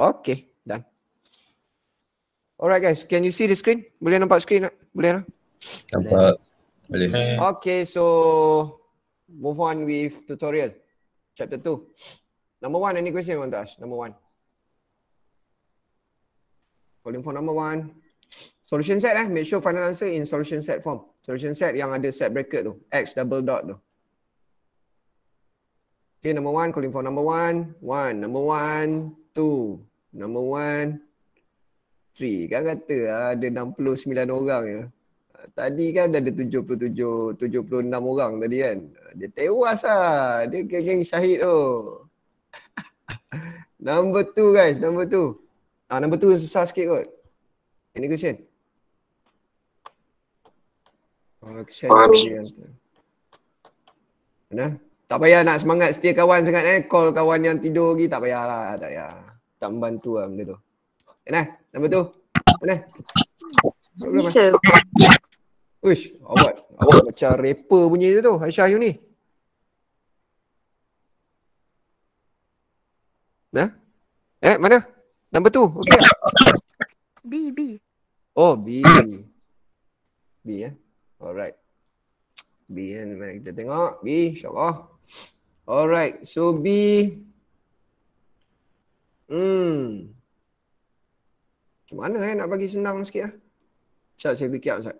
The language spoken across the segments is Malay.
Okay, done. Alright guys, can you see the screen? Boleh nampak screen tak? Boleh tak? Nampak. Boleh. Eh. Okay, so move on with tutorial. Chapter 2. Number 1, any question you want to ask? Number 1. Calling for number 1. Solution set eh. Make sure final answer in solution set form. Solution set yang ada set bracket tu. X double dot tu. Okay, number 1. Calling for number 1. 1. Number 1. 2. Number one, three. Kan kata ada 69 orang ya. Tadi kan ada 77, 76 orang tadi kan. Dia tewas lah. Dia geng-geng syahid tu. number two guys, number two. Ah, number two susah sikit kot. Any question? Oh, Mana? Tak payah nak semangat setia kawan sangat eh. Call kawan yang tidur lagi tak payahlah. Tak payah tak membantu lah benda tu. Kan, Enak, eh? nama tu? Mana? Aisyah. Uish, awak, awak macam rapper bunyi tu tu Aisyah you ni. Nah? Eh, mana? Nama tu? Okey. B, B. Oh, B. B ya. Eh? Alright. B kan, mari kita tengok. B, insyaAllah. Alright, so B Hmm. Macam mana eh nak bagi senang sikit lah. Ustaz saya fikir Ustaz.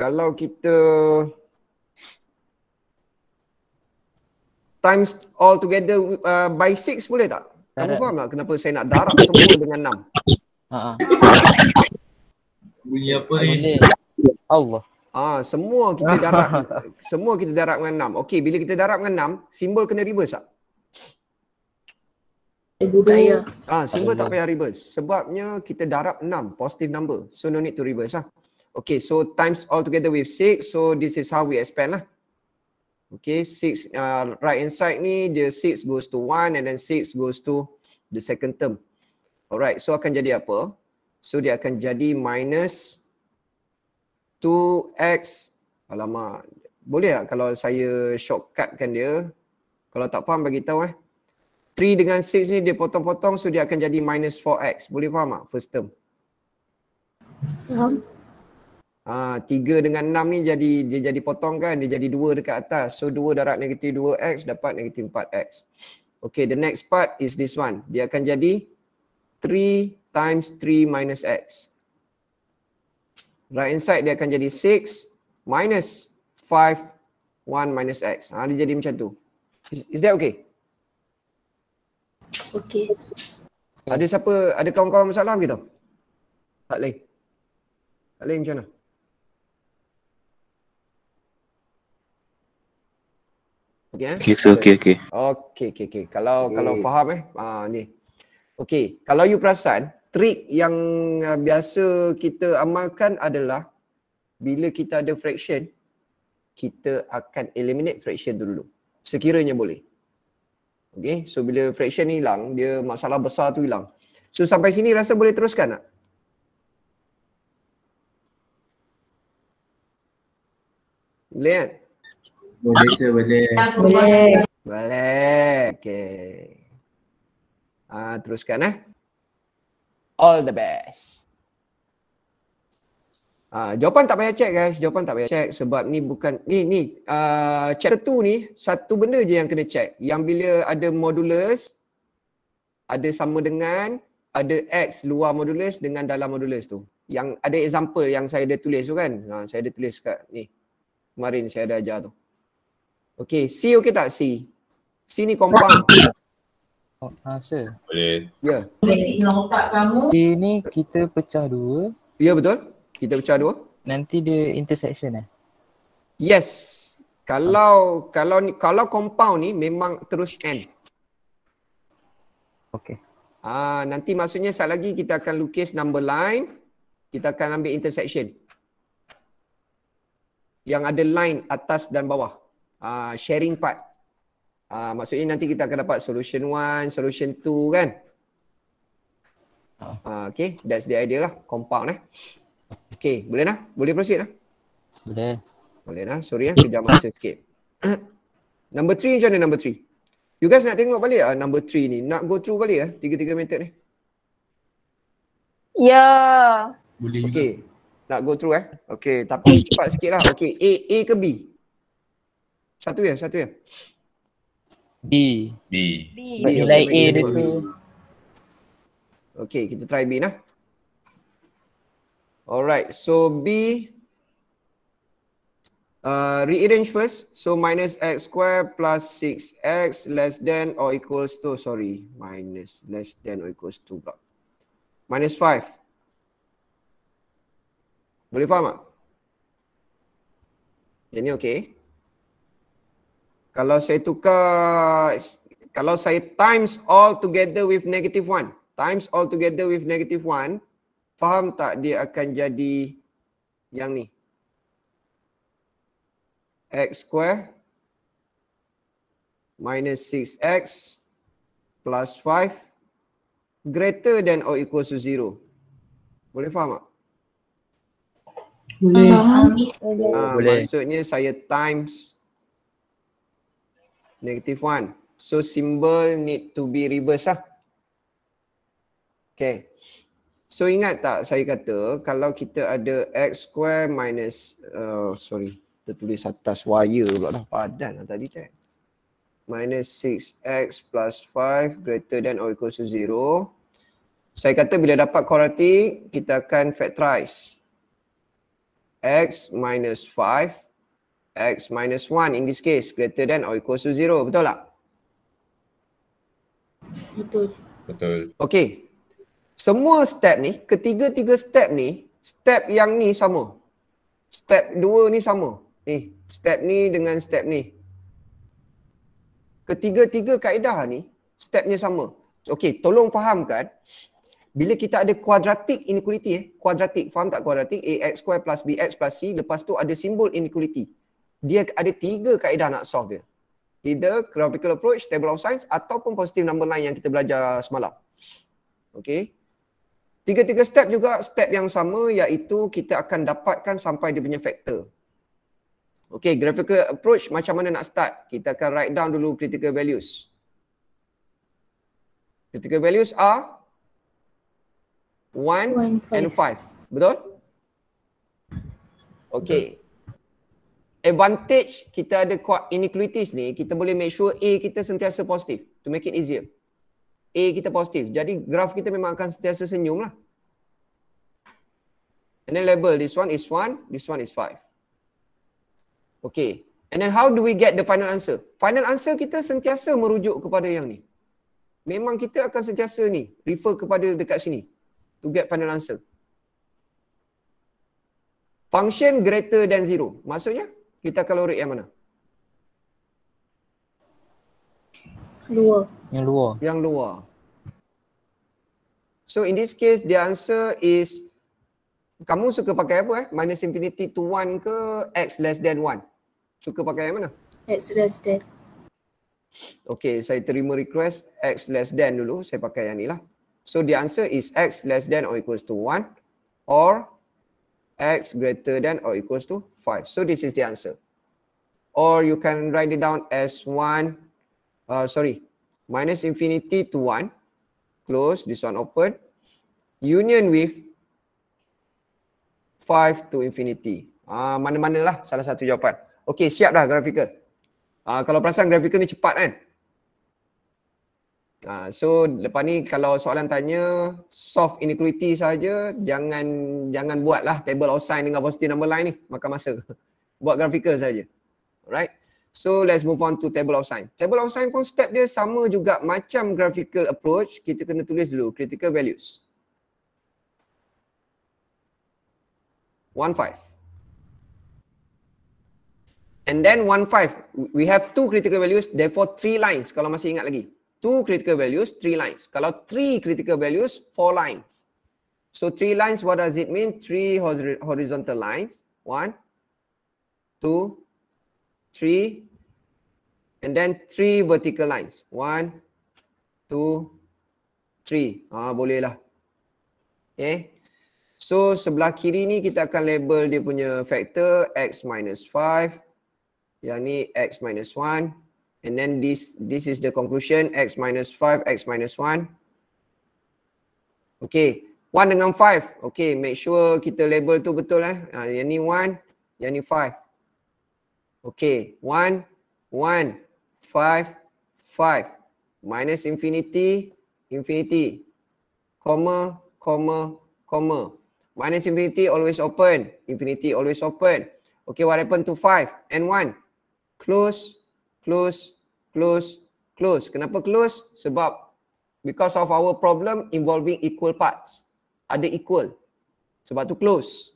Kalau kita times all together uh, by six boleh tak? tak Kamu faham tak kenapa saya nak darab semua dengan enam? Uh-huh. Bunyi apa ni? Allah. Ah, semua kita darab semua kita darab dengan enam. Okey, bila kita darab dengan enam, simbol kena reverse tak? Ah, ah, semua tak payah reverse. Sebabnya kita darab 6, positive number. So no need to reverse lah. Okay, so times all together with 6. So this is how we expand lah. Okay, 6 uh, right hand side ni, the 6 goes to 1 and then 6 goes to the second term. Alright, so akan jadi apa? So dia akan jadi minus 2x. Alamak, boleh tak kalau saya kan dia? Kalau tak faham, bagi tahu eh. 3 dengan 6 ni dia potong-potong so dia akan jadi minus 4x. Boleh faham tak first term? Faham. Ha, tiga dengan 6 ni jadi dia jadi potong kan dia jadi dua dekat atas so dua darab negatif dua x dapat negatif empat x okay the next part is this one dia akan jadi 3 times 3 minus x right inside dia akan jadi 6 minus 5 one minus x ha, dia jadi macam tu is, is that okay Okey. Ada siapa, ada kawan-kawan masalah gitu? Tak lain. Tak lain macam mana? Okey eh? Okey, so, okey, okey. Okey, okey, okey. Kalau okay. kalau faham eh, ah, ni. Okey, kalau you perasan, trik yang ah, biasa kita amalkan adalah bila kita ada fraction, kita akan eliminate fraction dulu. Sekiranya boleh. Okay, so bila fraction ni hilang, dia masalah besar tu hilang. So sampai sini rasa boleh teruskan tak? Boleh kan? Boleh, sir, boleh. Ya, boleh. Boleh, okay. Uh, teruskan eh. All the best. Ah, jawapan tak payah check guys. Jawapan tak payah check sebab ni bukan ni ni uh, ah, chapter 2 ni satu benda je yang kena check. Yang bila ada modulus ada sama dengan ada x luar modulus dengan dalam modulus tu. Yang ada example yang saya ada tulis tu kan. Ha, saya ada tulis kat ni. Kemarin saya ada ajar tu. Okay, C okay tak C? C ni compound. Oh, rasa. Boleh. Ya. Yeah. Boleh. C ni kita pecah dua. Ya yeah, betul kita pecah dua nanti dia intersection eh yes kalau oh. kalau ni kalau compound ni memang terus end Okay. ah nanti maksudnya sekali lagi kita akan lukis number line kita akan ambil intersection yang ada line atas dan bawah uh, sharing part uh, maksudnya nanti kita akan dapat solution 1 solution 2 kan Uh, okay, that's the idea lah. Compound eh. Okey, boleh dah? Boleh proceed lah. Boleh. Boleh dah. Sorry ya, kejap masa sikit. number three macam mana number three? You guys nak tengok balik ah number three ni? Nak go through balik ah tiga-tiga method ni? Ya. Yeah. Boleh okay. juga. Nak go through eh? Okay, tapi cepat sikit lah. Okay, A, A ke B? Satu ya, satu ya. B. B. B. Nilai A dia tu. Okay, kita try B lah. Alright, so B, uh, rearrange first. So minus x squared plus 6x less than or equals to, sorry, minus less than or equals to block. Minus 5. Boleh faham tak? Yang ni okay. Kalau saya tukar, kalau saya times all together with negative 1. Times all together with negative 1 faham tak dia akan jadi yang ni x square minus 6x plus 5 greater than or equal to 0 boleh faham tak? Boleh. Ha, boleh. maksudnya saya times negative 1 so symbol need to be reverse lah okay So ingat tak saya kata kalau kita ada x square minus uh, sorry tertulis atas wire pula dah padan lah tadi tak. Minus 6x plus 5 greater than or equal to 0. Saya kata bila dapat quadratic kita akan factorize. x minus 5 x minus 1 in this case greater than or equal to 0 betul tak? Betul. Betul. Okay, semua step ni, ketiga-tiga step ni, step yang ni sama. Step dua ni sama. Ni, step ni dengan step ni. Ketiga-tiga kaedah ni, stepnya sama. Okey, tolong fahamkan. Bila kita ada kuadratik inequality, eh? quadratic, faham tak kuadratik AX square plus BX plus C, lepas tu ada simbol inequality. Dia ada tiga kaedah nak solve dia. Either graphical approach, table of signs, ataupun positive number line yang kita belajar semalam. Okay. Tiga-tiga step juga step yang sama iaitu kita akan dapatkan sampai dia punya factor. Okay, graphical approach macam mana nak start? Kita akan write down dulu critical values. Critical values are 1 and 5. Betul? Okay. Advantage kita ada inequalities ni, kita boleh make sure A kita sentiasa positif to make it easier. A kita positif. Jadi graf kita memang akan sentiasa senyum lah. And then label this one is 1, this one is 5. Okay. And then how do we get the final answer? Final answer kita sentiasa merujuk kepada yang ni. Memang kita akan sentiasa ni refer kepada dekat sini to get final answer. Function greater than zero. Maksudnya kita akan lorik yang mana? luar. Yang luar. Yang luar. So in this case the answer is kamu suka pakai apa eh? Minus infinity to one ke x less than one Suka pakai yang mana? X less than. Okay, saya terima request x less than dulu. Saya pakai yang ni lah. So the answer is x less than or equals to one or x greater than or equals to five So this is the answer. Or you can write it down as one uh, sorry minus infinity to 1 close this one open union with 5 to infinity uh, mana-mana lah salah satu jawapan ok siap dah Ah, uh, kalau perasan grafikal ni cepat kan uh, so lepas ni kalau soalan tanya soft inequality saja jangan jangan buatlah table of sign dengan positive number line ni makan masa buat grafikal saja right So let's move on to table of sign. Table of sign pun step dia sama juga macam graphical approach. Kita kena tulis dulu critical values. 1.5. And then 1.5. We have two critical values, therefore three lines. Kalau masih ingat lagi. Two critical values, three lines. Kalau three critical values, four lines. So three lines, what does it mean? Three horizontal lines. One, two, three, and then three vertical lines. One, two, three. Ah bolehlah. lah. Okay. So sebelah kiri ni kita akan label dia punya factor x minus five. Yang ni x minus one. And then this this is the conclusion x minus five, x minus one. Okay. One dengan five. Okay. Make sure kita label tu betul eh. Ha, yang ni 1, yang ni 5. Okay. One, one five, five, minus infinity, infinity, comma, comma, comma. Minus infinity always open, infinity always open. Okay, what happened to five and one? Close, close, close, close. Kenapa close? Sebab because of our problem involving equal parts. Ada equal. Sebab tu close.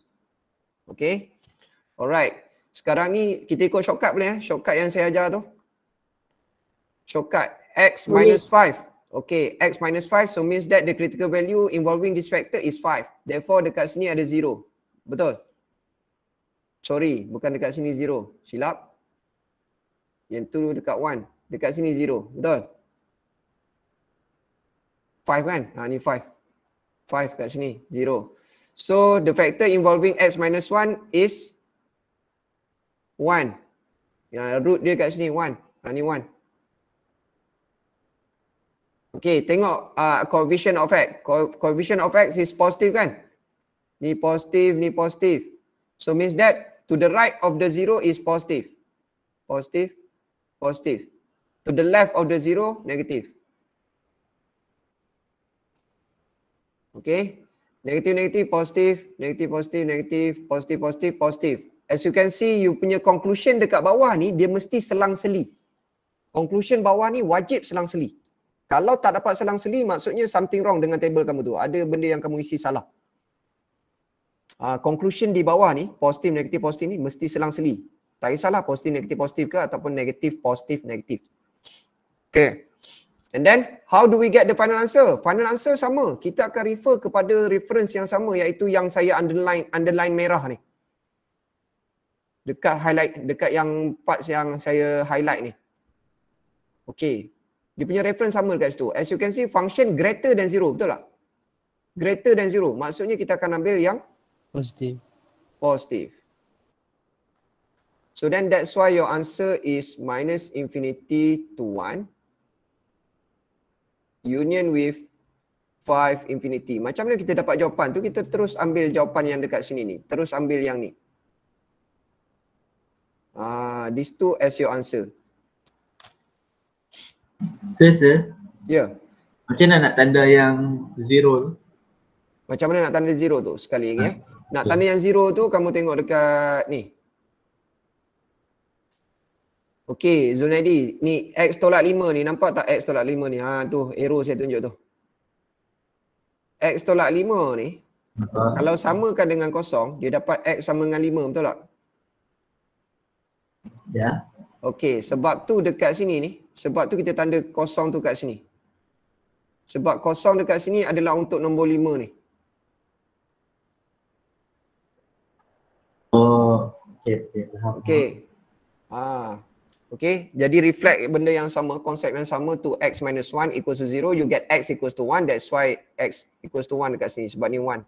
Okay. Alright. Sekarang ni kita ikut shortcut boleh eh? Shortcut yang saya ajar tu shortcut x Boleh. minus 5 okay x minus 5 so means that the critical value involving this factor is 5 therefore dekat sini ada 0 betul sorry bukan dekat sini 0 silap yang tu dekat 1 dekat sini 0 betul 5 kan ha ni 5 5 kat sini 0 so the factor involving x minus 1 is 1 yang root dia kat sini 1 ha ni 1 Okay, tengok uh, ah, coefficient of x. Co coefficient of x is positive kan? Ni positive, ni positive. So means that to the right of the zero is positive. Positive, positive. To the left of the zero, negative. Okay, negative, negative, positive, negative, positive, negative, positive, positive, positive. As you can see, you punya conclusion dekat bawah ni, dia mesti selang-seli. Conclusion bawah ni wajib selang-seli. Kalau tak dapat selang-seli, maksudnya something wrong dengan table kamu tu. Ada benda yang kamu isi salah. Uh, conclusion di bawah ni, positif, negatif, positif ni mesti selang-seli. Tak kisahlah positif, negatif, positif ke ataupun negatif, positif, negatif. Okay. And then, how do we get the final answer? Final answer sama. Kita akan refer kepada reference yang sama iaitu yang saya underline underline merah ni. Dekat highlight, dekat yang part yang saya highlight ni. Okay, dia punya reference sama dekat situ. As you can see function greater than zero betul tak? Greater than zero. Maksudnya kita akan ambil yang positive. Positive. So then that's why your answer is minus infinity to one union with five infinity. Macam mana kita dapat jawapan tu kita terus ambil jawapan yang dekat sini ni. Terus ambil yang ni. Ah, uh, this two as your answer. Sir, sir. Ya. Yeah. Macam mana nak tanda yang zero tu? Macam mana nak tanda zero tu sekali lagi eh? Nak tanda yang zero tu kamu tengok dekat ni. Okey, Zunaidi, ni X tolak 5 ni nampak tak X tolak 5 ni? Ha tu arrow saya tunjuk tu. X tolak 5 ni ha. kalau samakan dengan kosong, dia dapat X sama dengan 5 betul tak? Ya. Yeah. Okey, sebab tu dekat sini ni, sebab tu kita tanda kosong tu kat sini. Sebab kosong dekat sini adalah untuk nombor 5 ni. Oh, okey, okey. Okey. Ah. Okey, jadi reflect benda yang sama, konsep yang sama tu x minus 1 equals to 0, you get x equals to 1, that's why x equals to 1 dekat sini sebab ni 1.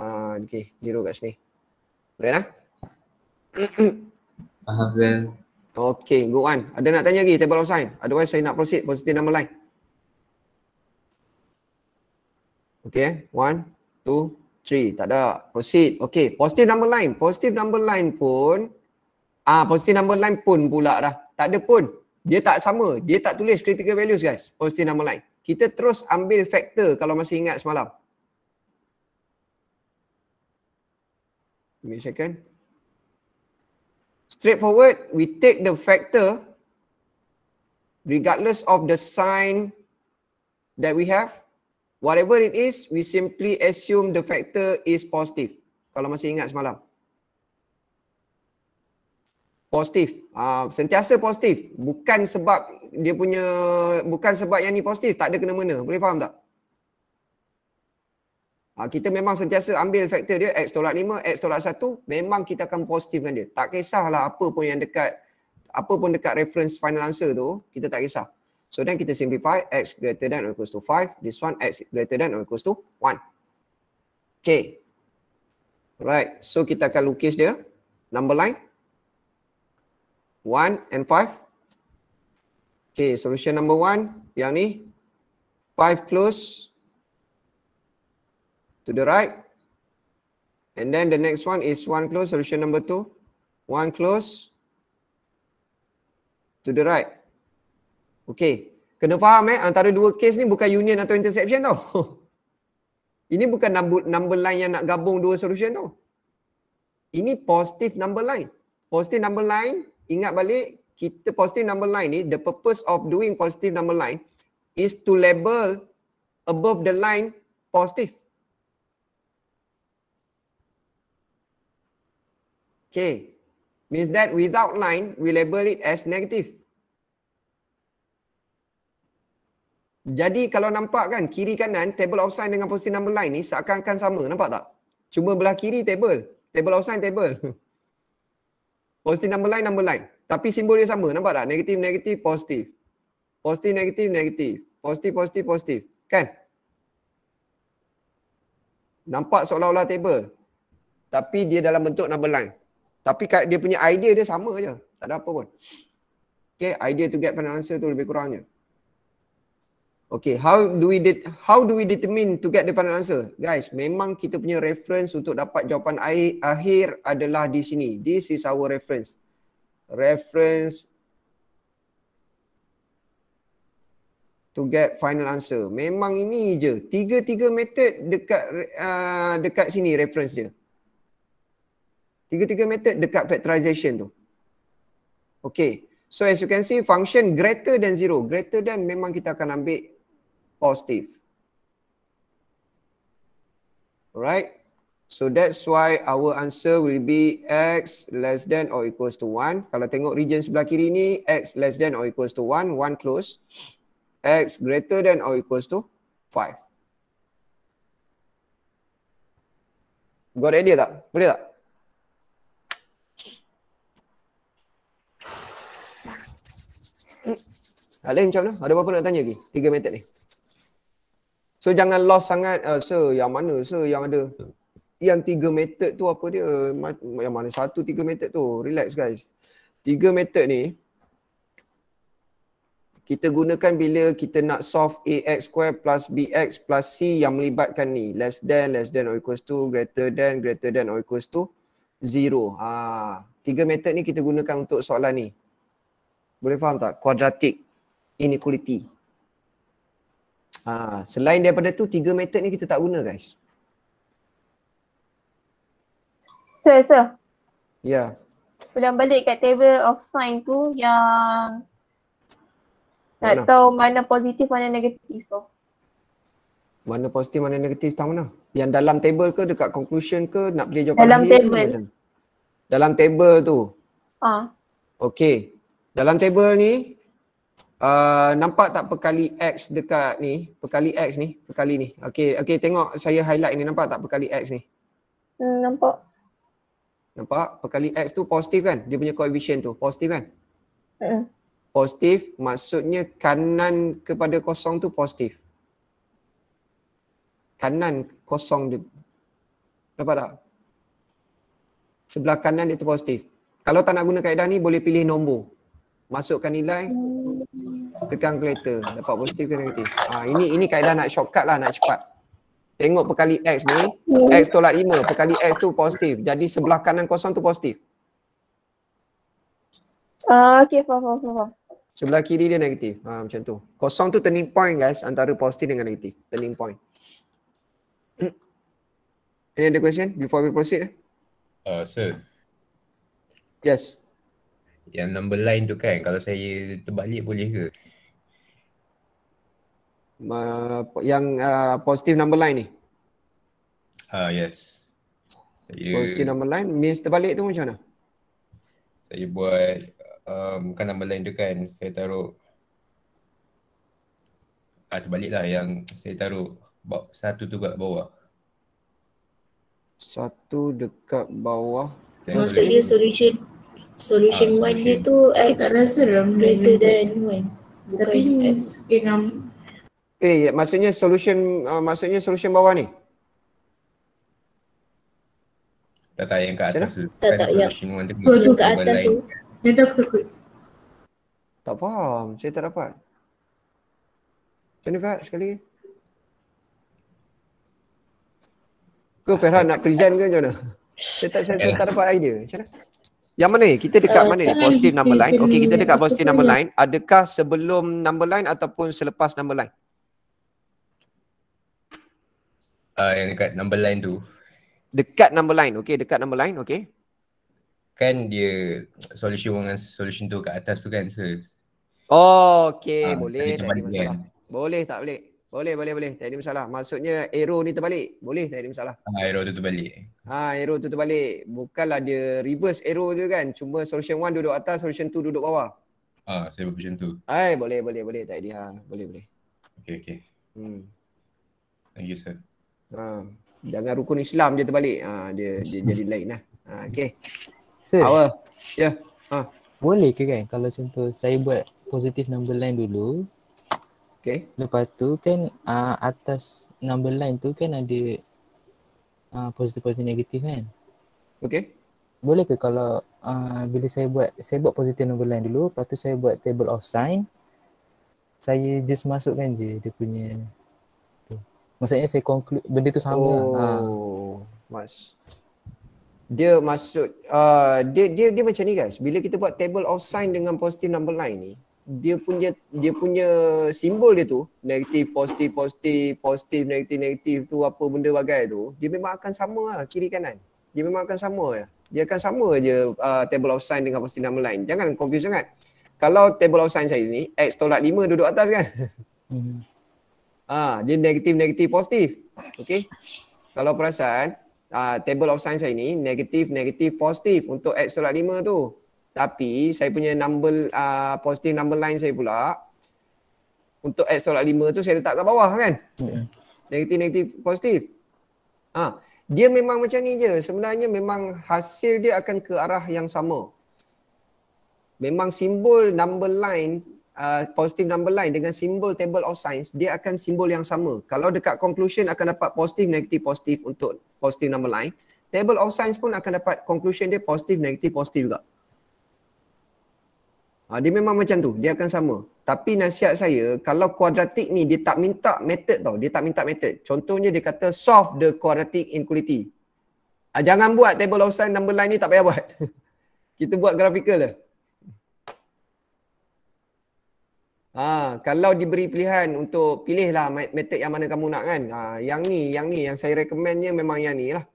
Ah, okey, 0 kat sini. Boleh lah. Hafzan. Okay, good one. Ada nak tanya lagi table of sign? Otherwise saya nak proceed positive number line. Okay, one, two, three. Tak ada. Proceed. Okay, positive number line. Positive number line pun, ah positive number line pun pula dah. Tak ada pun. Dia tak sama. Dia tak tulis critical values guys. Positive number line. Kita terus ambil factor kalau masih ingat semalam. Give me a second straightforward we take the factor regardless of the sign that we have whatever it is we simply assume the factor is positive kalau masih ingat semalam positif uh, ah, sentiasa positif bukan sebab dia punya bukan sebab yang ni positif tak ada kena mengena boleh faham tak Ha, kita memang sentiasa ambil faktor dia X tolak 5, X tolak 1 memang kita akan positifkan dia. Tak kisahlah apa pun yang dekat apa pun dekat reference final answer tu, kita tak kisah. So then kita simplify X greater than or equals to 5, this one X greater than or equals to 1. Okay. Right. So kita akan lukis dia number line 1 and 5. Okay, solution number 1 yang ni 5 close to the right. And then the next one is one close, solution number two. One close to the right. Okay. Kena faham eh, antara dua case ni bukan union atau interception tau. Ini bukan number, number line yang nak gabung dua solution tau. Ini positive number line. Positive number line, ingat balik, kita positive number line ni, the purpose of doing positive number line is to label above the line positive. Okay, means that without line, we label it as negative. Jadi kalau nampak kan kiri kanan table of sign dengan positive number line ni seakan-akan sama nampak tak? Cuma belah kiri table, table of sign table. positive number line number line. Tapi simbol dia sama nampak tak? Negative negative positive. Positive negative negative. Positive positive positive. Kan? Nampak seolah-olah table. Tapi dia dalam bentuk number line. Tapi dia punya idea dia sama je. Tak ada apa pun. Okay, idea to get an answer tu lebih kurangnya. Okay, how do we de- how do we determine to get the final answer? Guys, memang kita punya reference untuk dapat jawapan air, akhir adalah di sini. This is our reference. Reference to get final answer. Memang ini je. Tiga-tiga method dekat uh, dekat sini reference dia. Tiga-tiga method dekat factorization tu. Okay. So as you can see function greater than zero. Greater than memang kita akan ambil positive. Alright. So that's why our answer will be x less than or equals to 1. Kalau tengok region sebelah kiri ni x less than or equals to 1. 1 close. x greater than or equals to 5. Got idea tak? Boleh tak? Alim ah, macam mana? Ada apa-apa nak tanya lagi? Tiga minit ni. So jangan lost sangat, uh, sir, yang mana, So yang ada. Yang tiga method tu apa dia? Yang mana satu tiga method tu? Relax guys. Tiga method ni, kita gunakan bila kita nak solve AX square plus BX plus C yang melibatkan ni. Less than, less than or equals to, greater than, greater than or equals to, zero. Ha. Tiga method ni kita gunakan untuk soalan ni. Boleh faham tak? Quadratic inequality. Ha, selain daripada tu, tiga method ni kita tak guna guys. So, so. Ya. Yeah. Pulang balik kat table of sign tu yang mana? nak tahu mana positif, mana negatif tu. So. Mana positif, mana negatif tahu mana? Yang dalam table ke dekat conclusion ke nak pilih jawapan Dalam table. Dalam table tu. Ah. Ha. Okay. Dalam table ni uh, nampak tak perkali X dekat ni? Perkali X ni, perkali ni. Okay, okay tengok saya highlight ni nampak tak perkali X ni? Hmm, nampak. Nampak? Perkali X tu positif kan? Dia punya coefficient tu positif kan? Hmm. Positif maksudnya kanan kepada kosong tu positif. Kanan kosong dia. Nampak tak? Sebelah kanan dia tu positif. Kalau tak nak guna kaedah ni boleh pilih nombor masukkan nilai tekan calculator dapat positif ke negatif ha, ini ini kaedah nak shortcut lah nak cepat tengok perkali x ni hmm. x tolak 5 perkali x tu positif jadi sebelah kanan kosong tu positif ah uh, okey faham faham faham sebelah kiri dia negatif ha, macam tu kosong tu turning point guys antara positif dengan negatif turning point any other question before we proceed eh? uh, sir yes yang number line tu kan kalau saya terbalik boleh ke uh, yang uh, positive number line ni ah uh, yes saya positive number line means terbalik tu macam mana saya buat um, bukan number line tu kan saya taruh ah terbalik lah yang saya taruh satu tu kat bawah satu dekat bawah Maksud dia solution solution uh, one dia tu X eh, greater than one. Bukan Tapi, X. Eh, eh, maksudnya solution uh, maksudnya solution bawah ni? Tak tak yang kat atas tu. Tak tak kan ya. Solution kat atas tu. Yang tak takut. Tak faham. Saya tak dapat. Macam mana sekali? Kau Ferhan nak present ke macam mana? Saya tak, saya eh. tak dapat idea. Macam mana? Yang mana Kita dekat uh, mana Positif number line. Okey, kita dekat positif number line. Adakah sebelum number line ataupun selepas number line? Uh, yang dekat number line tu. Dekat number line. Okey, dekat number line. Okey. Kan dia solusi dengan solusi tu kat atas tu kan. So, oh, okey. Uh, boleh. Tak boleh. Boleh tak boleh? Boleh, boleh, boleh. Tak ada masalah. Maksudnya arrow ni terbalik. Boleh, tak ada masalah. Ha, arrow tu terbalik. Ha, arrow tu terbalik. Bukanlah dia reverse arrow tu kan. Cuma solution 1 duduk atas, solution 2 duduk bawah. Ha, saya buat macam tu. Hai, boleh, boleh, boleh. Tak ada. Ha, boleh, boleh. Okay, okay. Hmm. Thank you, sir. Ha, jangan rukun Islam je terbalik. Ha, dia dia jadi lain lah. Ha, okay. Sir. Power. Ya. Yeah. Ha. Boleh ke kan kalau contoh saya buat positive number line dulu Okay. Lepas tu kan uh, atas number line tu kan ada uh, positif-positif negatif kan? Okay. Boleh ke kalau uh, bila saya buat saya buat positif number line dulu lepas tu saya buat table of sign saya just masukkan je dia punya tu. Maksudnya saya conclude benda tu sama. Oh, ha. Mas. Dia maksud uh, dia dia dia macam ni guys. Bila kita buat table of sign dengan positive number line ni, dia punya dia punya simbol dia tu negatif positif positif positif negatif negatif tu apa benda bagai tu dia memang akan sama lah kiri kanan dia memang akan sama ya dia akan sama je uh, table of sign dengan pasti nama lain jangan confuse sangat kalau table of sign saya ni x tolak 5 duduk atas kan hmm. ah uh, dia negatif negatif positif okey kalau perasan uh, table of sign saya ni negatif negatif positif untuk x tolak 5 tu tapi saya punya number uh, positive number line saya pula untuk x solat 5 tu saya letak kat bawah kan hmm. negatif negatif positif ha. dia memang macam ni je sebenarnya memang hasil dia akan ke arah yang sama memang simbol number line uh, positive number line dengan simbol table of signs dia akan simbol yang sama kalau dekat conclusion akan dapat positif negatif positif untuk positive number line table of signs pun akan dapat conclusion dia positif negatif positif juga Ha, dia memang macam tu. Dia akan sama. Tapi nasihat saya, kalau kuadratik ni dia tak minta method tau. Dia tak minta method. Contohnya dia kata solve the quadratic inequality. Ha, jangan buat table of sign number line ni tak payah buat. Kita buat grafikal lah. Ha, kalau diberi pilihan untuk pilihlah method yang mana kamu nak kan. Ha, yang ni, yang ni yang saya recommendnya memang yang ni lah.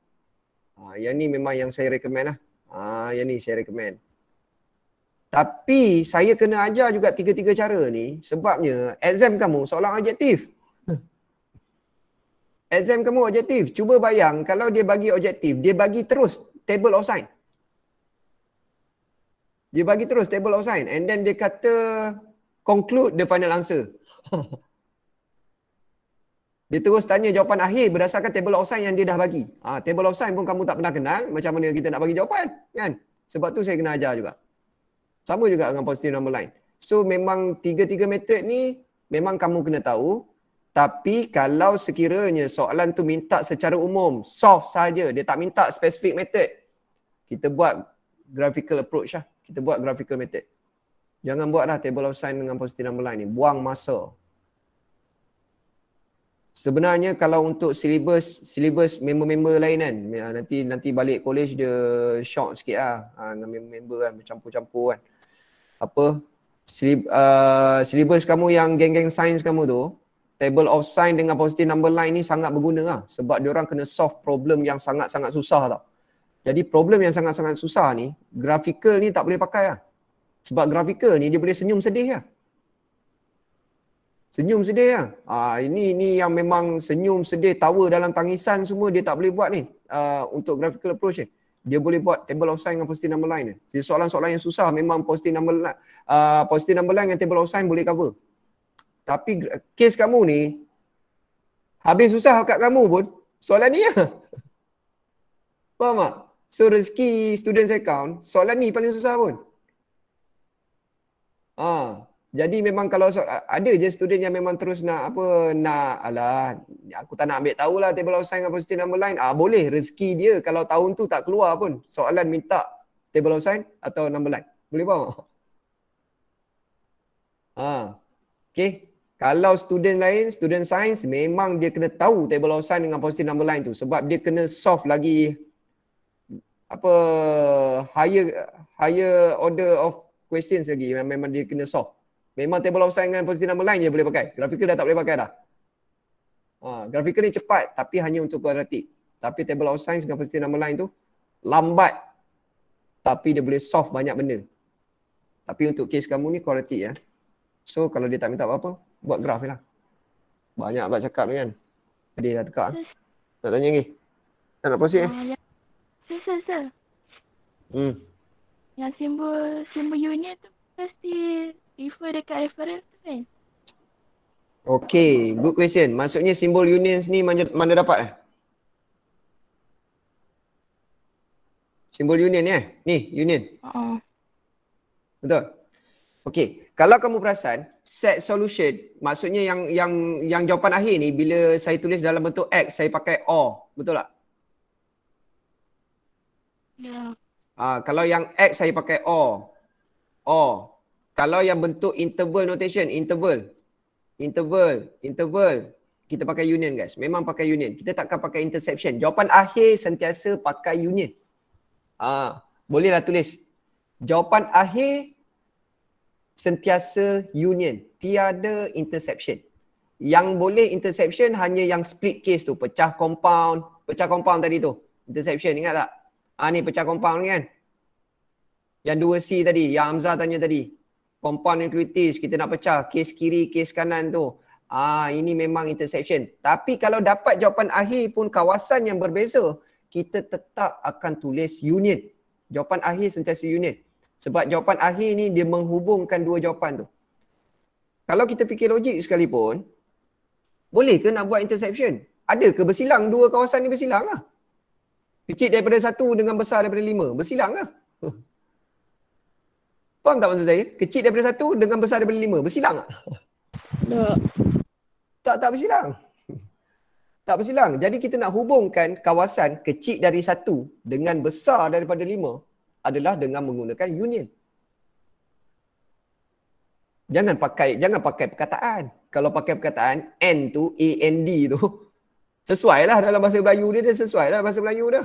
Ha, yang ni memang yang saya recommend lah. Ha, yang ni saya recommend. Tapi saya kena ajar juga tiga-tiga cara ni sebabnya exam kamu seorang objektif. Exam kamu objektif. Cuba bayang kalau dia bagi objektif, dia bagi terus table of sign. Dia bagi terus table of sign and then dia kata conclude the final answer. Dia terus tanya jawapan akhir berdasarkan table of sign yang dia dah bagi. ha, table of sign pun kamu tak pernah kenal, macam mana kita nak bagi jawapan, kan? Sebab tu saya kena ajar juga. Sama juga dengan positive number line. So memang tiga-tiga method ni memang kamu kena tahu. Tapi kalau sekiranya soalan tu minta secara umum, soft saja, dia tak minta specific method. Kita buat graphical approach lah. Kita buat graphical method. Jangan buat lah table of sign dengan positive number line ni. Buang masa. Sebenarnya kalau untuk syllabus syllabus member-member lain kan nanti nanti balik college dia shock sikit lah ah, dengan member-member kan bercampur-campur kan apa uh, syllabus uh, kamu yang geng-geng sains kamu tu table of sign dengan positive number line ni sangat berguna lah sebab diorang kena solve problem yang sangat-sangat susah tau jadi problem yang sangat-sangat susah ni grafikal ni tak boleh pakai lah sebab grafikal ni dia boleh senyum sedih lah senyum sedih lah uh, ini, ini yang memang senyum sedih tawa dalam tangisan semua dia tak boleh buat ni uh, untuk grafikal approach ni dia boleh buat table of sign dengan positive number line dia. soalan-soalan yang susah memang positive number line uh, positive number line dengan table of sign boleh cover. Tapi case kamu ni habis susah kat kamu pun soalan ni ya. Faham tak? So rezeki students account, soalan ni paling susah pun. Ah, jadi memang kalau ada je student yang memang terus nak apa nak alah aku tak nak ambil tahu lah table of sign apa student number lain, ah boleh rezeki dia kalau tahun tu tak keluar pun soalan minta table of sign atau number lain, boleh faham? Ha. Okay. Kalau student lain, student science memang dia kena tahu table of sign dengan positive number line tu sebab dia kena soft lagi apa higher higher order of questions lagi memang dia kena soft. Memang table of sign dengan positif number line je boleh pakai. Grafikal dah tak boleh pakai dah. Ha, grafikal ni cepat tapi hanya untuk kuadratik. Tapi table of sign dengan positif number line tu lambat tapi dia boleh solve banyak benda. Tapi untuk kes kamu ni kuadratik ya. So kalau dia tak minta apa-apa, buat graf je lah. Banyak abang cakap ni kan. Dia dah tekak. Nak tanya lagi? Tak nak posit ah, ya? Sir, sir, sir. Hmm. Yang simbol, simbol unit tu pasti refer dekat reference kan. Okay, good question. Maksudnya simbol unions ni mana, mana dapat eh? Simbol union ni eh? Ni, union. Uh-uh. Betul? Okay, kalau kamu perasan, set solution, maksudnya yang yang yang jawapan akhir ni, bila saya tulis dalam bentuk X, saya pakai O. Betul tak? Ya. Yeah. Uh, kalau yang X, saya pakai O. O kalau yang bentuk interval notation, interval, interval, interval, kita pakai union guys. Memang pakai union. Kita takkan pakai interception. Jawapan akhir sentiasa pakai union. Ah, bolehlah tulis. Jawapan akhir sentiasa union. Tiada interception. Yang boleh interception hanya yang split case tu. Pecah compound. Pecah compound tadi tu. Interception ingat tak? Ah ni pecah compound ni kan? Yang 2C tadi. Yang Hamzah tanya tadi compound nucleitis kita nak pecah kes kiri kes kanan tu ah ini memang interception tapi kalau dapat jawapan akhir pun kawasan yang berbeza kita tetap akan tulis unit jawapan akhir sentiasa unit sebab jawapan akhir ni dia menghubungkan dua jawapan tu kalau kita fikir logik sekalipun boleh ke nak buat interception ada ke bersilang dua kawasan ni bersilang lah kecil daripada satu dengan besar daripada lima bersilang lah Faham tak maksud saya? Kecil daripada satu dengan besar daripada lima. Bersilang tak? Tak. Tak, tak bersilang. Tak bersilang. Jadi kita nak hubungkan kawasan kecil dari satu dengan besar daripada lima adalah dengan menggunakan union. Jangan pakai jangan pakai perkataan. Kalau pakai perkataan N tu, A, N, D tu sesuai lah dalam bahasa Melayu dia, dia sesuai lah dalam bahasa Melayu dia.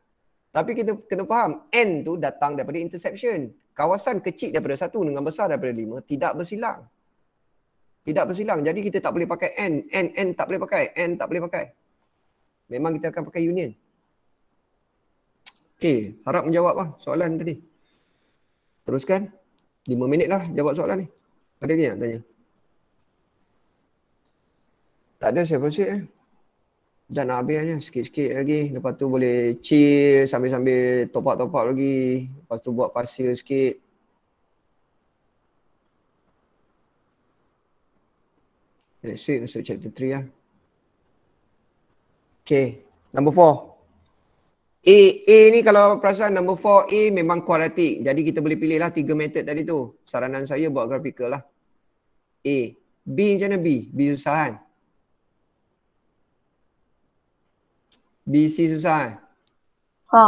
Tapi kita kena faham N tu datang daripada interception kawasan kecil daripada satu dengan besar daripada lima tidak bersilang. Tidak bersilang. Jadi kita tak boleh pakai N. N, N tak boleh pakai. N tak boleh pakai. Memang kita akan pakai union. Okey, harap menjawab lah soalan tadi. Teruskan. lima minit lah jawab soalan ni. Ada lagi nak tanya? Tak ada siapa-siapa eh. Dan nak habis sikit-sikit lagi. Lepas tu boleh chill sambil-sambil top up-top up lagi. Lepas tu buat pasir sikit. Next week masuk chapter 3 lah. Okay, number 4. A, A ni kalau perasan number 4 A memang kuadratik. Jadi kita boleh pilih lah tiga method tadi tu. Saranan saya buat grafikal lah. A. B macam mana B? B susah kan? BC susah eh? Ha.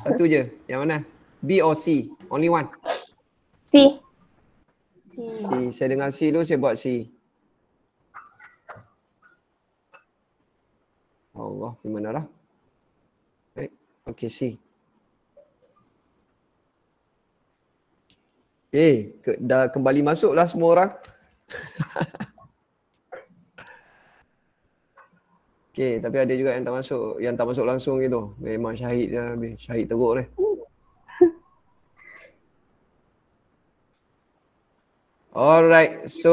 Satu je. Yang mana? B or C? Only one. C. C. C. Saya dengar C dulu, saya buat C. Allah, di mana lah? Okay, C. Eh, ke, dah kembali masuk lah semua orang. Okay, tapi ada juga yang tak masuk, yang tak masuk langsung gitu. Memang syahid dia, lah. syahid teruk dia. Alright, so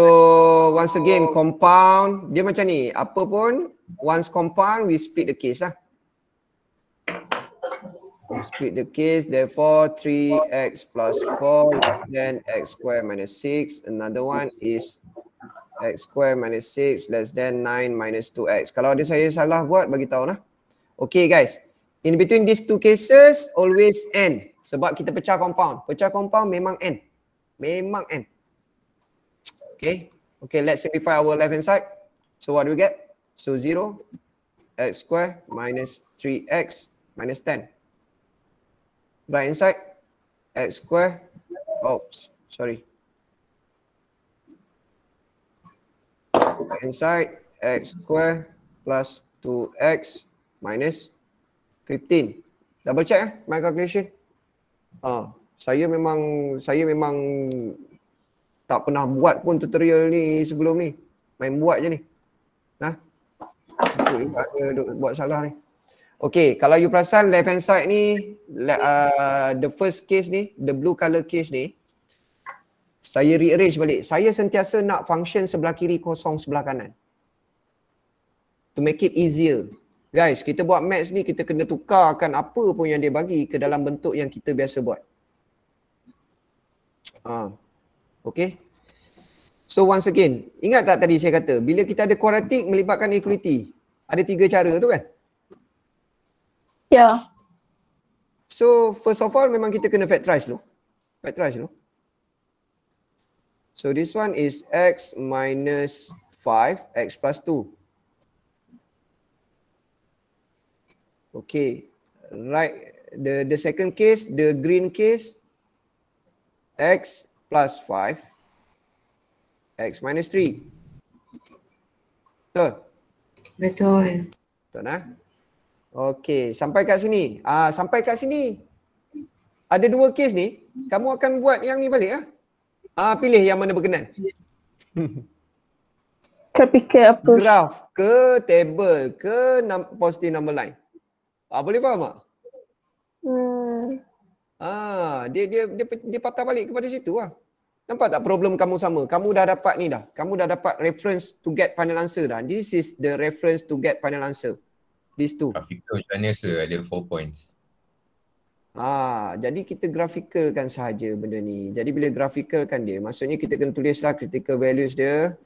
once again compound, dia macam ni, apa pun once compound we split the case lah. We split the case, therefore 3x plus 4 then x square minus 6, another one is x square minus 6 less than 9 minus 2x. Kalau ada saya salah buat, bagi tahu lah. Okay guys, in between these two cases, always n. Sebab kita pecah compound. Pecah compound memang n. Memang n. Okay. Okay, let's simplify our left hand side. So what do we get? So 0, x square minus 3x minus 10. Right hand side, x square, oops, sorry. hand side x square plus 2x minus 15 double check eh my calculation ah uh, saya memang saya memang tak pernah buat pun tutorial ni sebelum ni main buat je ni nah aku ada buat salah ni Okay, kalau you perasan left hand side ni uh, the first case ni, the blue color case ni, saya rearrange balik. Saya sentiasa nak function sebelah kiri kosong sebelah kanan. To make it easier. Guys, kita buat maths ni kita kena tukarkan apa pun yang dia bagi ke dalam bentuk yang kita biasa buat. Ha. Okay. So once again, ingat tak tadi saya kata bila kita ada quadratic melibatkan equality, ada tiga cara tu kan? Ya. Yeah. So first of all memang kita kena factorize dulu. Factorize dulu. So this one is x minus 5, x plus 2. Okay, right. The, the second case, the green case, x plus 5, x minus 3. Betul? Betul. Betul, nah? Okay, sampai kat sini. Ah, Sampai kat sini, ada dua case ni. Kamu akan buat yang ni balik, ya? Ah uh, pilih yang mana berkenan. Kepikir apa? Graf ke table ke num- positive number line. Ah uh, boleh faham tak? Hmm. Ah uh, dia, dia dia dia patah balik kepada situ lah. Nampak tak problem kamu sama? Kamu dah dapat ni dah. Kamu dah dapat reference to get final answer dah. This is the reference to get final answer. This two. Grafikal macam mana sir? Ada four points. Ha, jadi kita grafikalkan sahaja benda ni. Jadi bila grafikalkan dia, maksudnya kita kena tulislah critical values dia.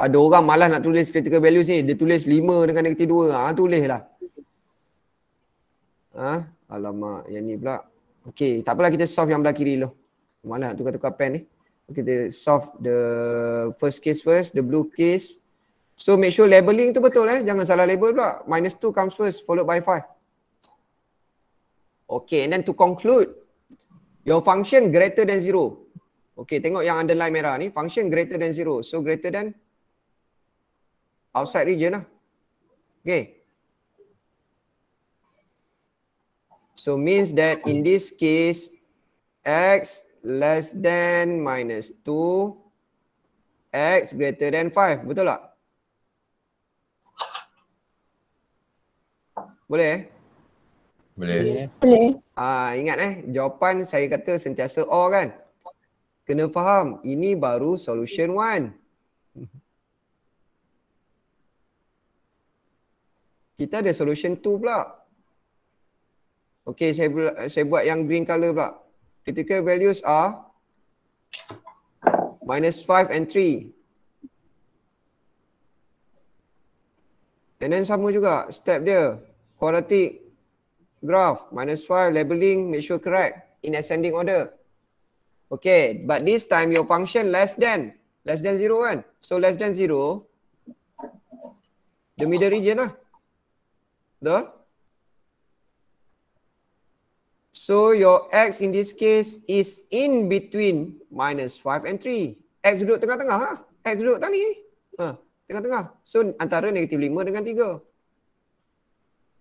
Ada orang malas nak tulis critical values ni. Dia tulis 5 dengan negatif 2. Ha, tulislah. Ha? Alamak, yang ni pula. Okay, tak kita solve yang belah kiri dulu. Mana nak tukar-tukar pen ni. Kita solve the first case first, the blue case. So make sure labeling tu betul eh. Jangan salah label pula. Minus 2 comes first, followed by 5. Okay, and then to conclude, your function greater than zero. Okay, tengok yang underline merah ni, function greater than zero. So greater than outside region lah. Okay. So means that in this case, x less than minus 2, x greater than 5. Betul tak? Boleh eh? Boleh. Boleh. Ah uh, ingat eh jawapan saya kata sentiasa O kan. Kena faham ini baru solution one. Kita ada solution two pula. Okay, saya, saya buat yang green color pula. Critical values are minus five and three And then sama juga step dia. quality graph minus 5 labeling make sure correct in ascending order okay but this time your function less than less than 0 kan so less than 0 the middle region lah the so your x in this case is in between minus 5 and 3 x duduk tengah-tengah ha x duduk tadi ha tengah-tengah so antara negative 5 dengan 3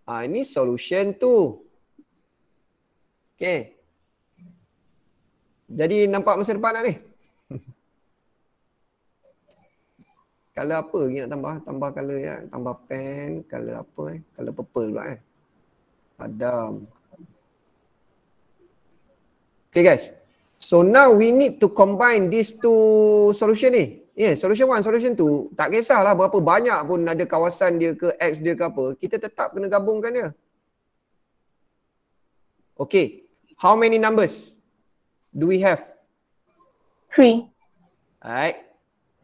Ah ini solution tu. Okay. Jadi nampak masa depan tak ni? Color apa lagi nak tambah? Tambah color ya. Tambah pen, color apa eh? Color purple pula eh. Padam. Okay guys. So now we need to combine these two solution ni. Yeah, solution one, solution two, tak kisahlah berapa banyak pun ada kawasan dia ke X dia ke apa, kita tetap kena gabungkan dia. Okay, how many numbers do we have? Three. Alright.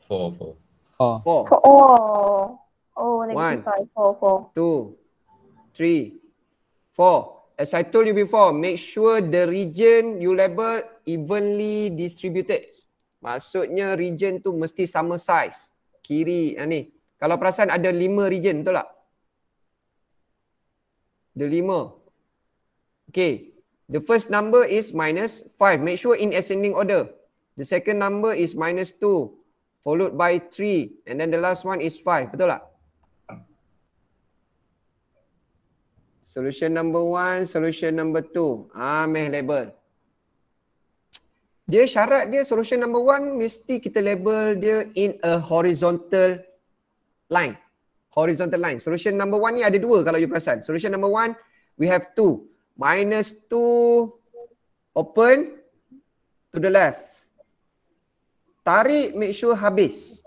Four, four. Four. Four. Oh, oh one, five, four, four. Two, three, four. As I told you before, make sure the region you label evenly distributed. Maksudnya region tu mesti sama size. Kiri ah, ni. Kalau perasan ada lima region betul tak? Ada lima. Okay. The first number is minus five. Make sure in ascending order. The second number is minus two. Followed by three. And then the last one is five. Betul tak? Solution number one, solution number two. Ah, meh label dia syarat dia solution number one mesti kita label dia in a horizontal line. Horizontal line. Solution number one ni ada dua kalau you perasan. Solution number one, we have two. Minus two open to the left. Tarik make sure habis.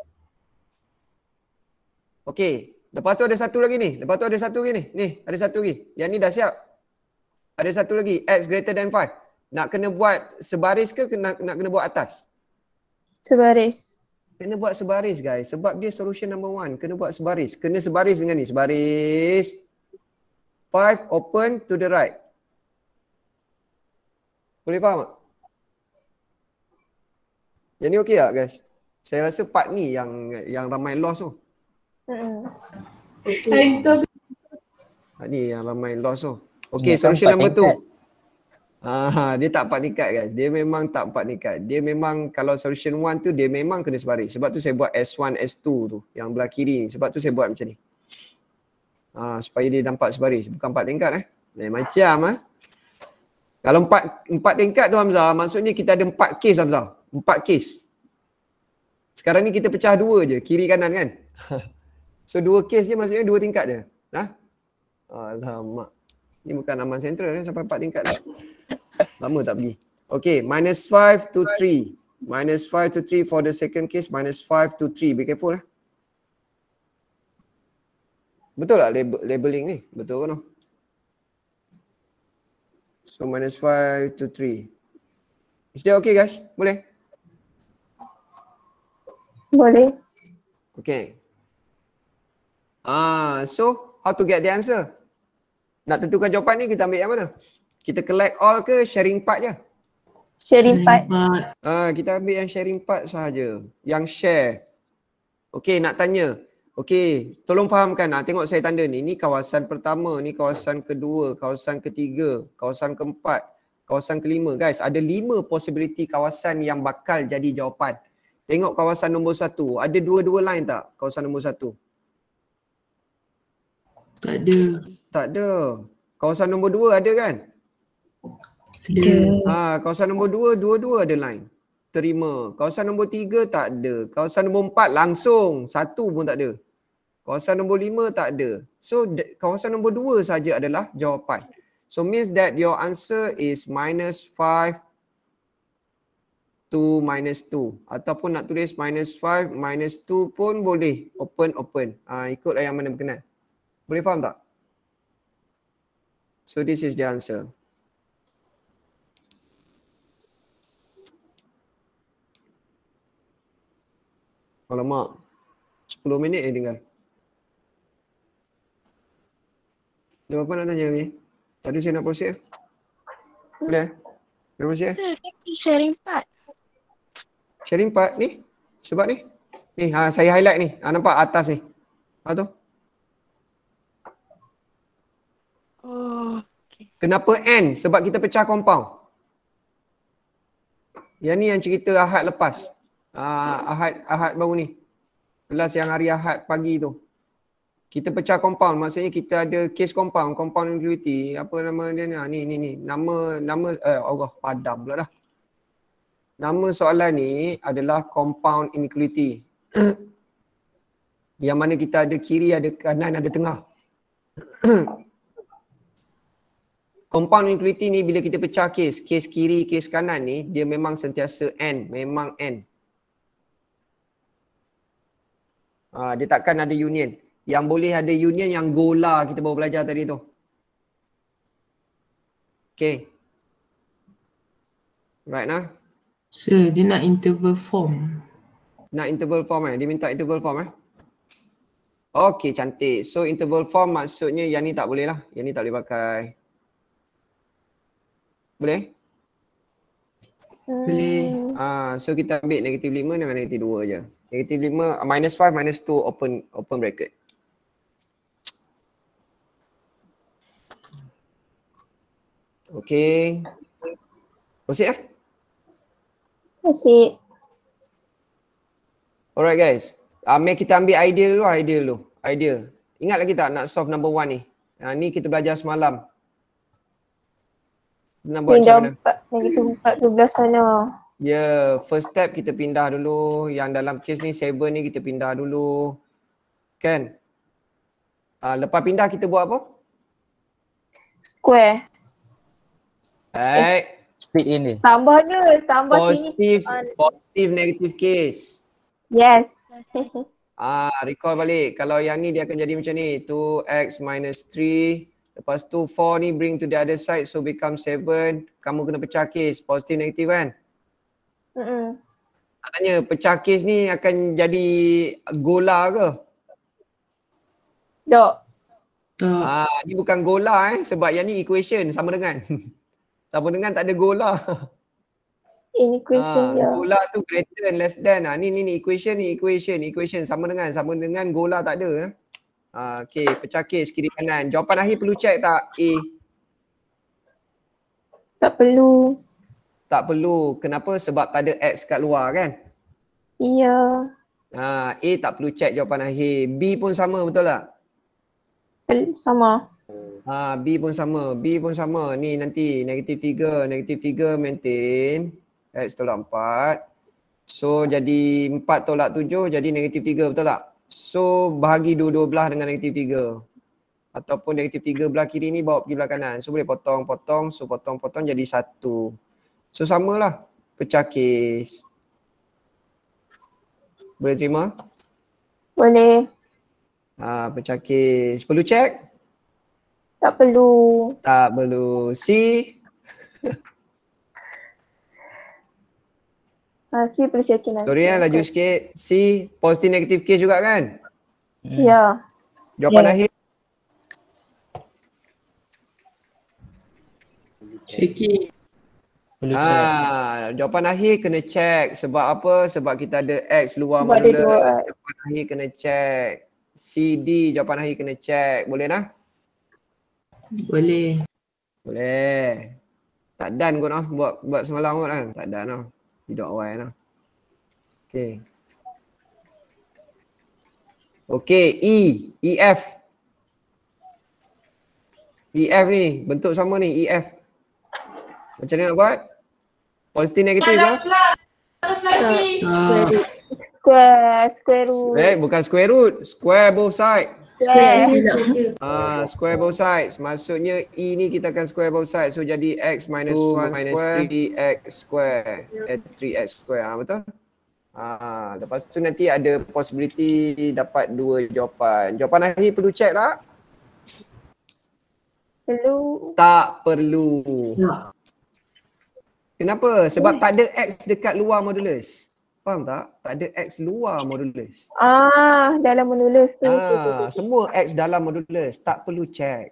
Okay. Lepas tu ada satu lagi ni. Lepas tu ada satu lagi ni. Ni ada satu lagi. Yang ni dah siap. Ada satu lagi. X greater than five. Nak kena buat sebaris ke kena nak kena buat atas? Sebaris. Kena buat sebaris guys sebab dia solution number one. Kena buat sebaris. Kena sebaris dengan ni. Sebaris. Five open to the right. Boleh faham tak? Yang ni okey tak guys? Saya rasa part ni yang yang ramai loss tu. Hmm. Okay. Ni yang ramai loss tu. Okay, solution number two. Ha, dia tak empat nikat guys. Dia memang tak empat nikat. Dia memang kalau solution one tu dia memang kena sebaris. Sebab tu saya buat S1, S2 tu yang belah kiri ni. Sebab tu saya buat macam ni. Ha, supaya dia nampak sebaris. Bukan empat tingkat eh. Lain macam eh. Kalau empat, empat tingkat tu Hamzah maksudnya kita ada empat case Hamzah. Empat case. Sekarang ni kita pecah dua je. Kiri kanan kan. So dua case. je maksudnya dua tingkat je. Ha? Alamak. Ni bukan aman sentral ni eh? sampai empat tingkat dah. Lama tak beli. Okay, minus 5 to 3. Minus 5 to 3 for the second case, minus 5 to 3. Be careful lah. Betul tak lab- labeling ni? Betul kan? no? So minus 5 to 3. Is that okay guys? Boleh? Boleh. Okay. Ah, so how to get the answer? Nak tentukan jawapan ni kita ambil yang mana? kita collect all ke sharing part je? Sharing part. Ah kita ambil yang sharing part sahaja. Yang share. Okay nak tanya. Okay, tolong fahamkan. Ha, tengok saya tanda ni. Ni kawasan pertama, ni kawasan kedua, kawasan ketiga, kawasan keempat, kawasan kelima. Guys, ada lima possibility kawasan yang bakal jadi jawapan. Tengok kawasan nombor satu. Ada dua-dua line tak kawasan nombor satu? Tak ada. Tak ada. Kawasan nombor dua ada kan? Ada. Ha, kawasan nombor dua, dua-dua ada line. Terima. Kawasan nombor tiga tak ada. Kawasan nombor empat langsung. Satu pun tak ada. Kawasan nombor lima tak ada. So kawasan nombor dua saja adalah jawapan. So means that your answer is minus five to minus two. ataupun nak tulis minus five minus two pun boleh open open uh, ikut yang mana berkenan. Boleh faham tak? So this is the answer. Alamak. 10 minit yang tinggal. Ada apa nak tanya lagi? Tadi saya nak proses. Boleh? Boleh proses? Hmm, sharing part. Sharing part ni? Sebab ni? Ni ha, saya highlight ni. Ha, nampak atas ni. Apa tu? Oh, okay. Kenapa N? Sebab kita pecah compound. Yang ni yang cerita Ahad lepas. Okay uh, Ahad Ahad baru ni. Kelas yang hari Ahad pagi tu. Kita pecah compound, maksudnya kita ada case compound, compound integrity, apa nama dia ni? Ah, ni ni ni. Nama nama eh Allah padam pula dah. Nama soalan ni adalah compound inequality. yang mana kita ada kiri, ada kanan, ada tengah. compound inequality ni bila kita pecah case, case kiri, case kanan ni dia memang sentiasa n, memang n. Ha, dia takkan ada union. Yang boleh ada union yang gola kita baru belajar tadi tu. Okay. Right nah. Sir, so, dia nak interval form. Nak interval form eh? Dia minta interval form eh? Okay, cantik. So interval form maksudnya yang ni tak boleh lah. Yang ni tak boleh pakai. Boleh? Boleh. Hmm. Ah, so kita ambil negatif lima dengan negatif dua aja. Negatif 5 minus five minus two open open bracket. Okay. Proceed lah. Eh? Proceed. Alright guys. Ah, uh, kita ambil idea dulu, idea dulu. Idea. Ingat lagi tak nak solve number one ni? Uh, ni kita belajar semalam pindah buat macam mana? Pindah empat, negatif sana. Ya, yeah, first step kita pindah dulu. Yang dalam case ni, saber ni kita pindah dulu. Kan? Uh, lepas pindah kita buat apa? Square. Baik. Eh. Speed ini. Tambah je, tambah positive, sini. Positive, ah. negative case. Yes. Ah, uh, recall balik. Kalau yang ni dia akan jadi macam ni. 2x minus 3 Lepas tu 4 ni bring to the other side so become 7. Kamu kena pecah case. Positif negatif kan? Hmm. Tanya pecah case ni akan jadi gola ke? Tak. Ah, ha, ni bukan gola eh sebab yang ni equation sama dengan. sama dengan tak ada gola. Ini equation ha, dia. Gola tu greater than less than. Ah, ni ni ni equation ni equation equation sama dengan sama dengan gola tak ada. Eh? Uh, ah, okay, pecah kiri kanan. Jawapan akhir perlu check tak? A. Tak perlu. Tak perlu. Kenapa? Sebab tak ada X kat luar kan? Ya. Yeah. Uh, A tak perlu check jawapan akhir. B pun sama betul tak? Sama. Ha, B pun sama. B pun sama. Ni nanti negatif 3. Negatif 3 maintain. X tolak 4. So jadi 4 tolak 7 jadi negatif 3 betul tak? So bahagi dua-dua belah dengan negatif tiga ataupun negatif tiga belah kiri ni bawa pergi belah kanan. So boleh potong-potong. So potong-potong jadi satu. So samalah pecah kes. Boleh terima? Boleh. Ha, pecah kes. Perlu cek? Tak perlu. Tak perlu. See? Masih ah, perlu check Sorry lah laju sikit. C, positive negative case juga kan? Hmm. Ya. Yeah. Yeah. Jawapan yeah. akhir. Checking. Perlu ah, jawapan akhir kena check sebab apa? Sebab kita ada X luar sebab modular. Jawapan akhir kena check. CD jawapan akhir kena check. Boleh lah? Boleh. Boleh. Tak dan kot lah. buat buat semalam kot lah. Tak dan lah tidak orang lah. Okay. Okay, E, e, f, e, f ni, bentuk sama ni, e, f, Macam mana nak buat? Positif negatif lah, Square, square, square root. Eh, bukan square root, square both side. Square. Ah, square both sides. Maksudnya E ni kita akan square both sides. So jadi X minus 1 minus square DX square. Yep. 3X eh, square. Ah, betul? Ah, lepas tu nanti ada possibility dapat dua jawapan. Jawapan akhir perlu check tak? Perlu. Tak perlu. Tak. Kenapa? Sebab tak ada X dekat luar modulus. Faham tak? Tak ada X luar modulus. Ah, dalam modulus tu. Ah, semua X dalam modulus. Tak perlu check.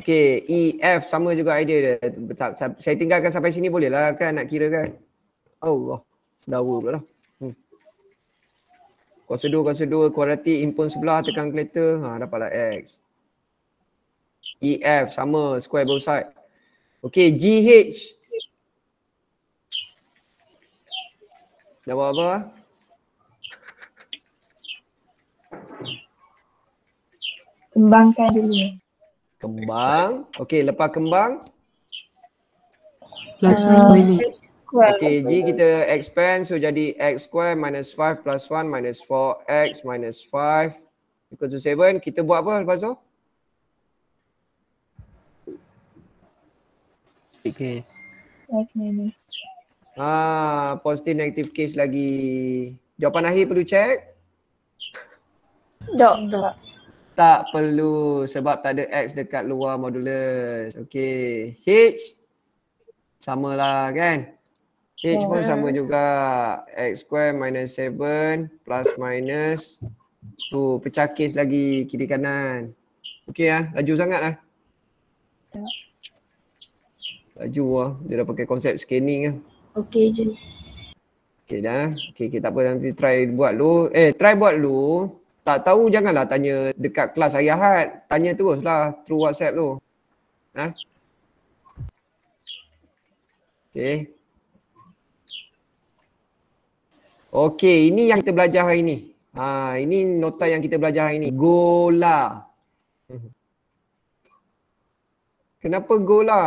Okay, E, F sama juga idea dia. Tak, saya tinggalkan sampai sini boleh lah kan nak kira kan. Allah, sedawa pula lah. Hmm. Kuasa dua, kuasa dua, kuadrati, impun sebelah, tekan kereta. Ha, dapatlah X. E, F sama, square both side. Okay, G, H. Dah buat apa? Kembangkan dulu. Kembang. Okey, lepas kembang. Uh, okay, G kita expand so jadi x square minus 5 plus 1 minus 4x minus 5 equal to 7. Kita buat apa lepas tu? Okay. X minus Ah, positif negatif case lagi. Jawapan akhir perlu check? Tak, tak. Tak perlu sebab tak ada X dekat luar modulus. Okay. H? Sama lah kan? H yeah. pun ya. sama juga. X square minus 7 plus minus tu pecah case lagi kiri kanan. Okay lah. Laju sangat lah. Laju lah. Dia dah pakai konsep scanning lah. Okey je. Okay dah. Okay, okay tak apa nanti try buat lu. Eh try buat lu. Tak tahu janganlah tanya dekat kelas hari Ahad. Tanya terus lah through WhatsApp tu. Ha? Okey. Okey. ini yang kita belajar hari ni. Ha, ini nota yang kita belajar hari ni. Gola. Hmm. Kenapa Gola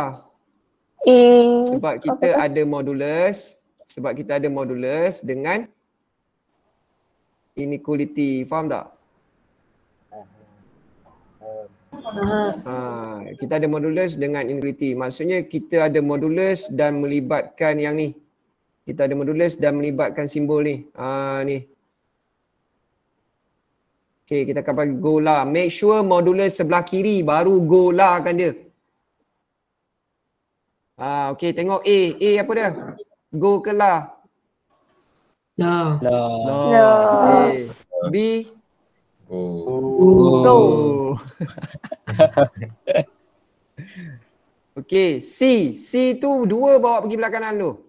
sebab kita apa? ada modulus sebab kita ada modulus dengan inequality faham tak Ha, kita ada modulus dengan inequality. Maksudnya kita ada modulus dan melibatkan yang ni. Kita ada modulus dan melibatkan simbol ni. Ha, ni. Okay, kita akan go lah. Make sure modulus sebelah kiri baru go lah, kan dia. Ah uh, okey tengok A. A apa dia? Go ke la? La. La. la. la. A. B. Go. Go. Go. okey, C. C tu dua bawa pergi belah kanan tu.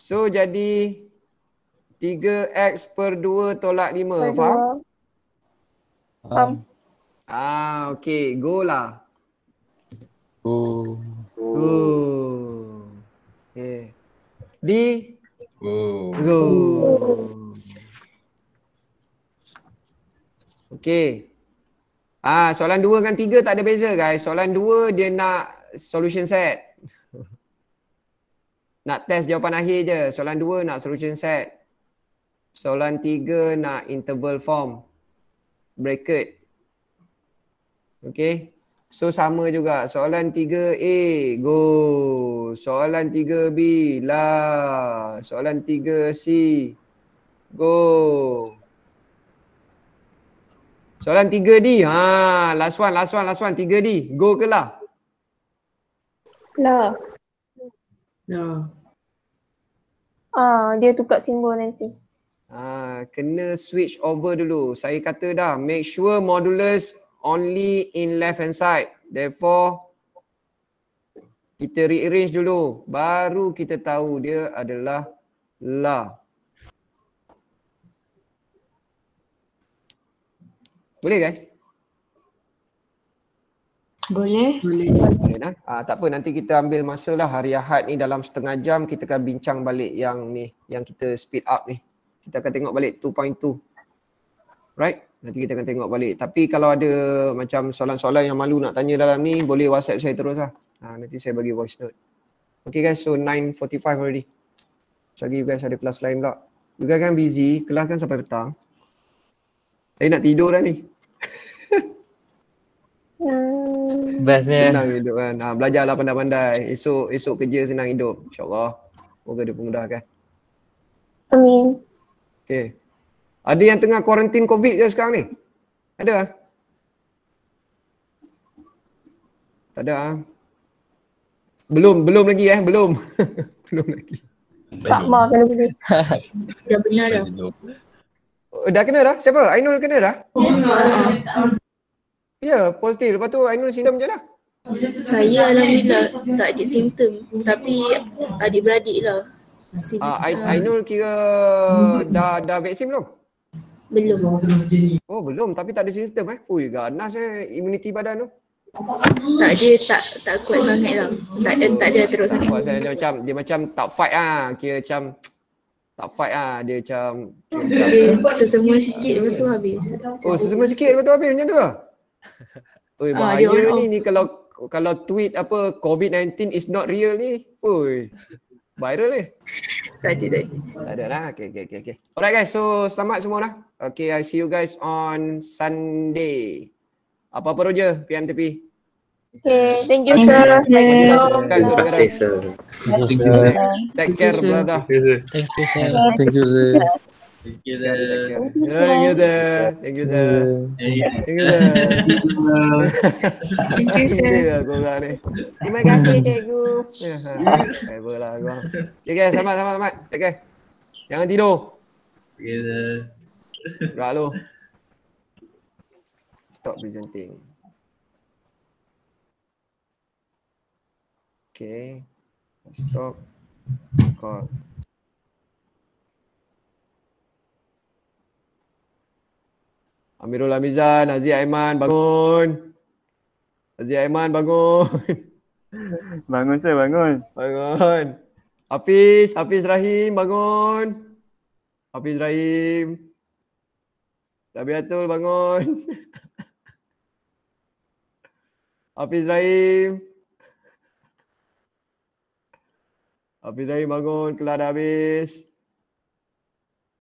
So jadi 3x per 2 tolak 5. Faham? Faham. Ah okay. go lah. Oh. Okay. D. Go. Okay. Ah, soalan dua dengan tiga tak ada beza guys. Soalan dua dia nak solution set. Nak test jawapan akhir je. Soalan dua nak solution set. Soalan tiga nak interval form. Bracket. Okay. So sama juga soalan 3A go soalan 3B la soalan 3C go soalan 3D ha last one last one last one 3D go ke lah la la ah dia tukar simbol nanti ah kena switch over dulu saya kata dah make sure modulus only in left hand side. Therefore, kita rearrange dulu. Baru kita tahu dia adalah la. Boleh guys? Boleh. Boleh. Boleh nah? ah, tak apa nanti kita ambil masa lah hari Ahad ni dalam setengah jam kita akan bincang balik yang ni yang kita speed up ni. Kita akan tengok balik 2.2. Right? Nanti kita akan tengok balik. Tapi kalau ada macam soalan-soalan yang malu nak tanya dalam ni, boleh WhatsApp saya terus lah. Ha, nanti saya bagi voice note. Okay guys, so 9.45 already. Sekejap lagi you guys ada kelas lain pula. You guys kan busy, kelas kan sampai petang. Saya nak tidur dah ni. Hmm. Bestnya. Senang hidup kan. Ha, belajarlah pandai-pandai. Esok esok kerja senang hidup. InsyaAllah. Moga dia pemudahkan. Amin. Okay. Ada yang tengah quarantine COVID je sekarang ni? Ada? Tak ada. Ah. Belum, belum lagi eh, belum. belum lagi. Tak mah kena kena. Dah kena dah. Dah kena dah? Siapa? Ainul kena dah? Oh, ya, positif. Lepas tu Ainul simptom macam mana? Saya Alhamdulillah tak ada simptom. Tapi adik-beradik lah. Uh, Ainul kira hmm. dah dah vaksin belum? Belum. Oh, belum tapi tak ada sistem eh. Ui, ganas eh imuniti badan tu. Tak dia tak tak kuat sangat lah. Tak dia eh, tak dia terus tak sangat. dia macam dia macam tak fight ah. Kira macam tak fight ah dia macam dia sesemua sikit lepas tu habis. Oh, sesemua sikit lepas tu habis macam tu ah. Oi, ah, bahaya ni ni kalau kalau tweet apa COVID-19 is not real ni. Oi. Viral eh? Tadi, tadi. Tak ada lah. Okay, okay, okay, okay. Alright guys, so selamat semua lah. Okay, I see you guys on Sunday. Apa-apa roja PMTP? Okay, thank you sir. Thank you sir. Thank you sir. Take care brother. Thank you sir. Thank you sir. Thank you Thank you Thank you Thank you Thank you Thank you Thank you Terima kasih cikgu Whatever ya, lah aku Okay selamat selamat selamat Take care Jangan tidur Okay sir Gak lu Stop presenting Okay Stop Call Amirul Amizan, Aziz Aiman bangun. Aziz Aiman bangun. Bangun saya bangun. Bangun. Hafiz, Hafiz Rahim bangun. Hafiz Rahim. Dabiatul bangun. Hafiz Rahim. Hafiz Rahim bangun, kelas dah habis.